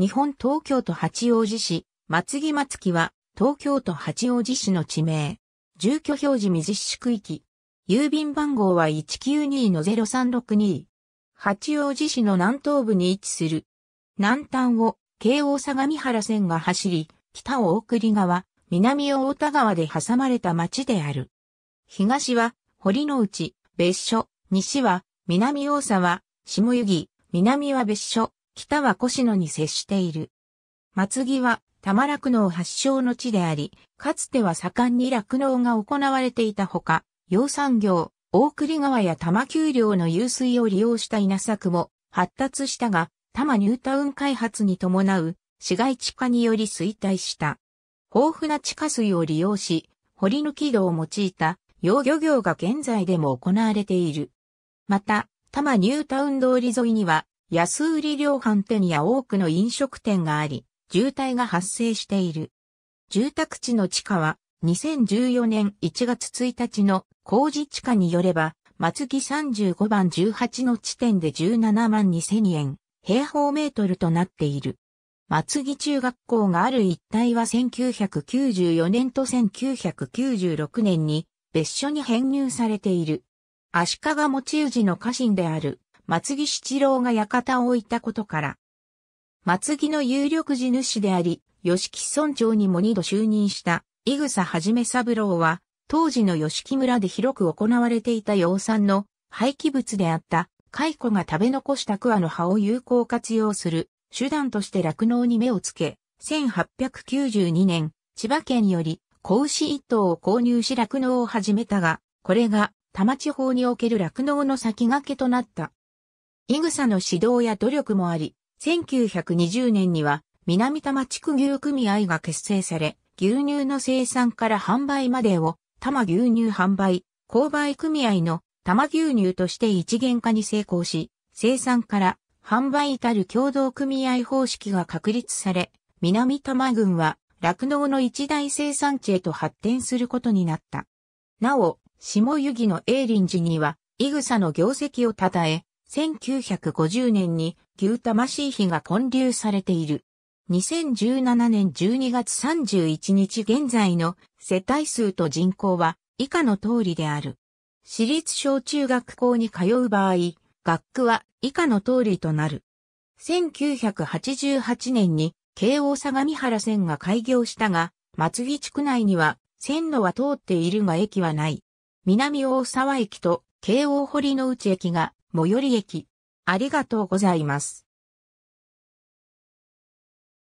日本東京都八王子市、松木松木は、東京都八王子市の地名。住居表示水市区域。郵便番号は192-0362。八王子市の南東部に位置する。南端を、京王相模原線が走り、北を送り川、南を大田川で挟まれた町である。東は、堀之内、別所、西は、南大沢、下湯木、南は別所、北は越野に接している。松木は玉落農発祥の地であり、かつては盛んに落農が行われていたほか、養蚕業、大栗川や玉丘陵の湧水を利用した稲作も発達したが、多摩ニュータウン開発に伴う市街地化により衰退した。豊富な地下水を利用し、掘り抜き土を用いた養魚業が現在でも行われている。また、多摩ニュータウン通り沿いには安売り量販店や多くの飲食店があり、渋滞が発生している。住宅地の地価は、2014年1月1日の工事地価によれば、松木35番18の地点で17万2000円、平方メートルとなっている。松木中学校がある一帯は1994年と1996年に別所に編入されている。足利持ち氏の家臣である松木七郎が館を置いたことから、松木の有力地主であり、吉木村長にも二度就任した、井草はじめ三郎は、当時の吉木村で広く行われていた養蚕の廃棄物であった、蚕が食べ残した桑の葉を有効活用する手段として酪農に目をつけ、1892年、千葉県より子牛一頭を購入し酪農を始めたが、これが多摩地方における酪農の先駆けとなった。イグサの指導や努力もあり、1920年には南多摩地区牛組合が結成され、牛乳の生産から販売までを多摩牛乳販売、購買組合の多摩牛乳として一元化に成功し、生産から販売至る共同組合方式が確立され、南多摩郡は酪農の一大生産地へと発展することになった。なお、下湯木の永林寺には、イグサの業績を称え、1950年に牛魂碑が建立されている。2017年12月31日現在の世帯数と人口は以下の通りである。私立小中学校に通う場合、学区は以下の通りとなる。1988年に京王相模原線が開業したが、松木地区内には線路は通っているが駅はない。南大沢駅と京王堀之内駅が最寄り駅。ありがとうございます。